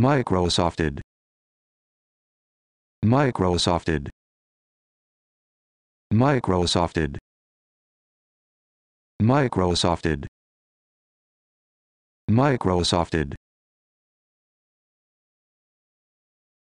Microsofted. Microsofted. Microsofted. Microsofted. Microsofted.